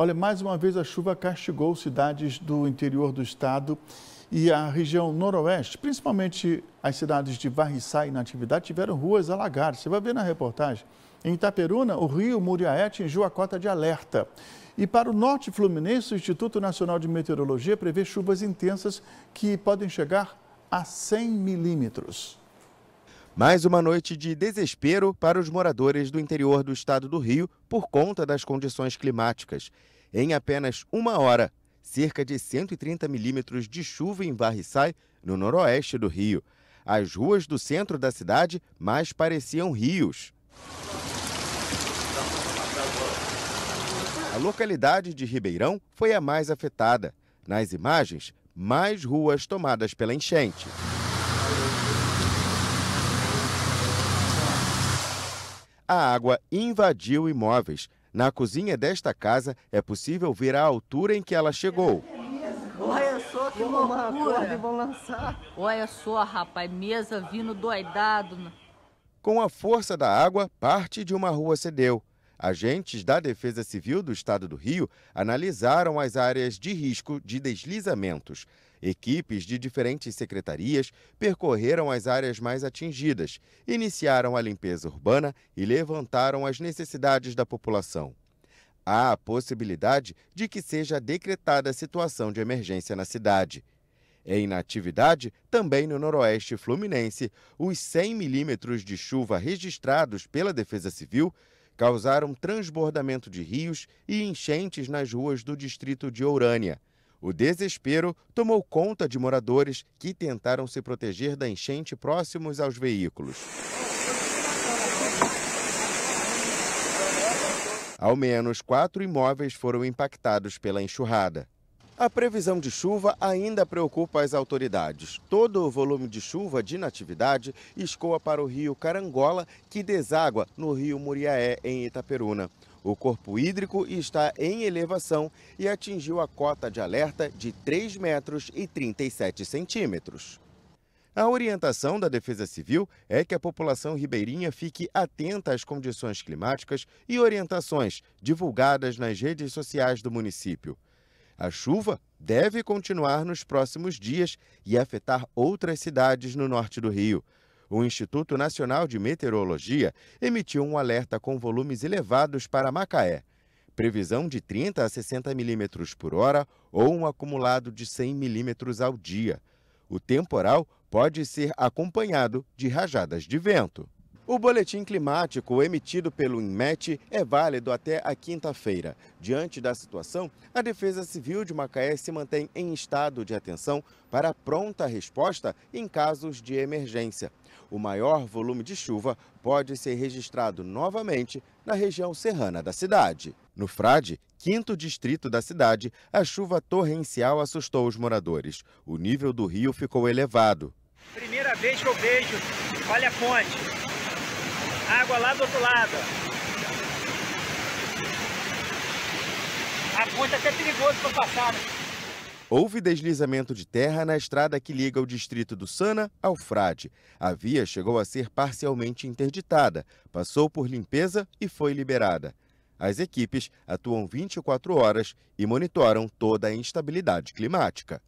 Olha, mais uma vez a chuva castigou cidades do interior do estado e a região noroeste, principalmente as cidades de Varriçá e Natividade, tiveram ruas alagadas. Você vai ver na reportagem. Em Itaperuna, o rio Muriaé atingiu a cota de alerta. E para o norte fluminense, o Instituto Nacional de Meteorologia prevê chuvas intensas que podem chegar a 100 milímetros. Mais uma noite de desespero para os moradores do interior do estado do Rio por conta das condições climáticas. Em apenas uma hora, cerca de 130 milímetros de chuva em Varriçai, no noroeste do Rio. As ruas do centro da cidade mais pareciam rios. A localidade de Ribeirão foi a mais afetada. Nas imagens, mais ruas tomadas pela enchente. a água invadiu imóveis. Na cozinha desta casa é possível ver a altura em que ela chegou. Olha só que loucura! Vão lançar. Olha só, rapaz, mesa vindo doidado. Né? Com a força da água, parte de uma rua cedeu. Agentes da Defesa Civil do Estado do Rio analisaram as áreas de risco de deslizamentos. Equipes de diferentes secretarias percorreram as áreas mais atingidas, iniciaram a limpeza urbana e levantaram as necessidades da população. Há a possibilidade de que seja decretada a situação de emergência na cidade. Em natividade, também no noroeste fluminense, os 100 milímetros de chuva registrados pela Defesa Civil causaram transbordamento de rios e enchentes nas ruas do distrito de Ourânia. O desespero tomou conta de moradores que tentaram se proteger da enchente próximos aos veículos. Ao menos quatro imóveis foram impactados pela enxurrada. A previsão de chuva ainda preocupa as autoridades. Todo o volume de chuva de natividade escoa para o rio Carangola, que deságua no rio Muriaé, em Itaperuna. O corpo hídrico está em elevação e atingiu a cota de alerta de 3 metros e 37 centímetros. A orientação da Defesa Civil é que a população ribeirinha fique atenta às condições climáticas e orientações divulgadas nas redes sociais do município. A chuva deve continuar nos próximos dias e afetar outras cidades no norte do Rio. O Instituto Nacional de Meteorologia emitiu um alerta com volumes elevados para Macaé. Previsão de 30 a 60 milímetros por hora ou um acumulado de 100 milímetros ao dia. O temporal pode ser acompanhado de rajadas de vento. O boletim climático emitido pelo INMET é válido até a quinta-feira. Diante da situação, a Defesa Civil de Macaé se mantém em estado de atenção para pronta resposta em casos de emergência. O maior volume de chuva pode ser registrado novamente na região serrana da cidade. No Frade, quinto distrito da cidade, a chuva torrencial assustou os moradores. O nível do rio ficou elevado. Primeira vez que eu vejo, olha a ponte. Água lá do outro lado. A ponte é até é perigoso para passar. Né? Houve deslizamento de terra na estrada que liga o distrito do Sana ao Frade. A via chegou a ser parcialmente interditada, passou por limpeza e foi liberada. As equipes atuam 24 horas e monitoram toda a instabilidade climática.